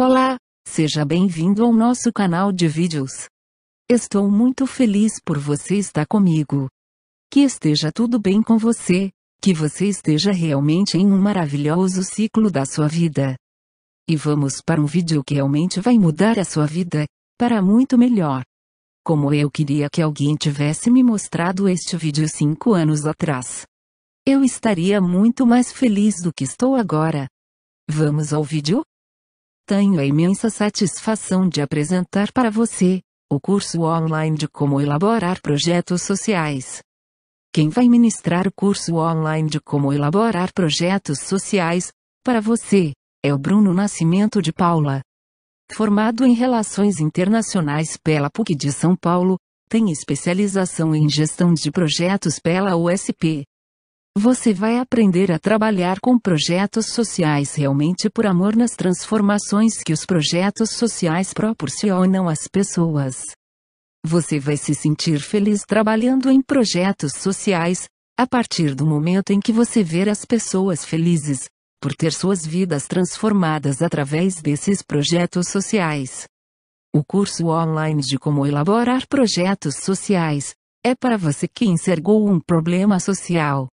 Olá, seja bem-vindo ao nosso canal de vídeos. Estou muito feliz por você estar comigo. Que esteja tudo bem com você, que você esteja realmente em um maravilhoso ciclo da sua vida. E vamos para um vídeo que realmente vai mudar a sua vida, para muito melhor. Como eu queria que alguém tivesse me mostrado este vídeo 5 anos atrás. Eu estaria muito mais feliz do que estou agora. Vamos ao vídeo? Tenho a imensa satisfação de apresentar para você o curso online de como elaborar projetos sociais. Quem vai ministrar o curso online de como elaborar projetos sociais para você é o Bruno Nascimento de Paula. Formado em Relações Internacionais pela PUC de São Paulo, tem especialização em gestão de projetos pela USP, você vai aprender a trabalhar com projetos sociais realmente por amor nas transformações que os projetos sociais proporcionam às pessoas. Você vai se sentir feliz trabalhando em projetos sociais, a partir do momento em que você ver as pessoas felizes, por ter suas vidas transformadas através desses projetos sociais. O curso online de como elaborar projetos sociais é para você que enxergou um problema social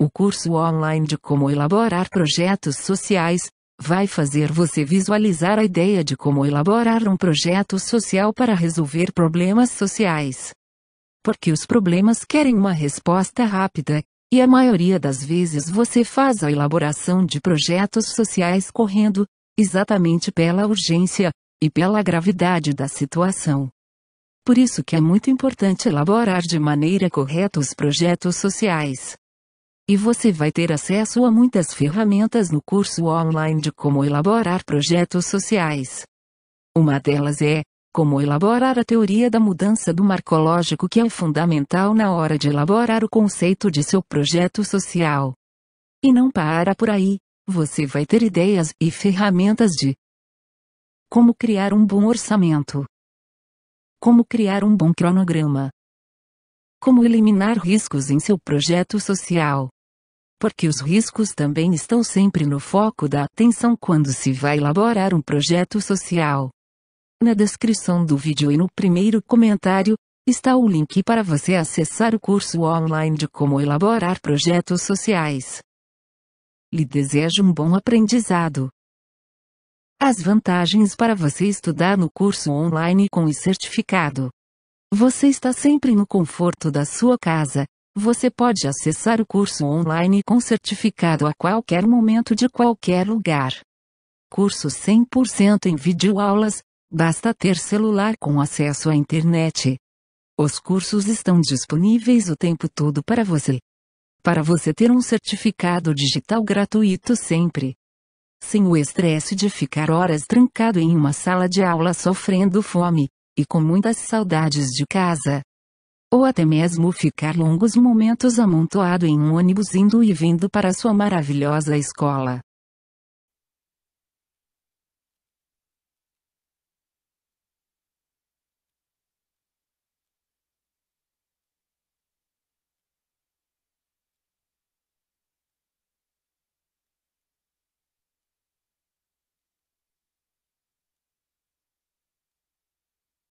o curso online de como elaborar projetos sociais vai fazer você visualizar a ideia de como elaborar um projeto social para resolver problemas sociais. Porque os problemas querem uma resposta rápida, e a maioria das vezes você faz a elaboração de projetos sociais correndo, exatamente pela urgência e pela gravidade da situação. Por isso que é muito importante elaborar de maneira correta os projetos sociais e você vai ter acesso a muitas ferramentas no curso online de como elaborar projetos sociais. Uma delas é como elaborar a teoria da mudança do marcológico que é fundamental na hora de elaborar o conceito de seu projeto social. E não para por aí, você vai ter ideias e ferramentas de como criar um bom orçamento, como criar um bom cronograma, como eliminar riscos em seu projeto social, porque os riscos também estão sempre no foco da atenção quando se vai elaborar um projeto social. Na descrição do vídeo e no primeiro comentário, está o link para você acessar o curso online de como elaborar projetos sociais. Lhe desejo um bom aprendizado. As vantagens para você estudar no curso online com e certificado. Você está sempre no conforto da sua casa, você pode acessar o curso online com certificado a qualquer momento de qualquer lugar. Curso 100% em videoaulas, basta ter celular com acesso à internet. Os cursos estão disponíveis o tempo todo para você. Para você ter um certificado digital gratuito sempre sem o estresse de ficar horas trancado em uma sala de aula sofrendo fome, e com muitas saudades de casa ou até mesmo ficar longos momentos amontoado em um ônibus indo e vindo para sua maravilhosa escola.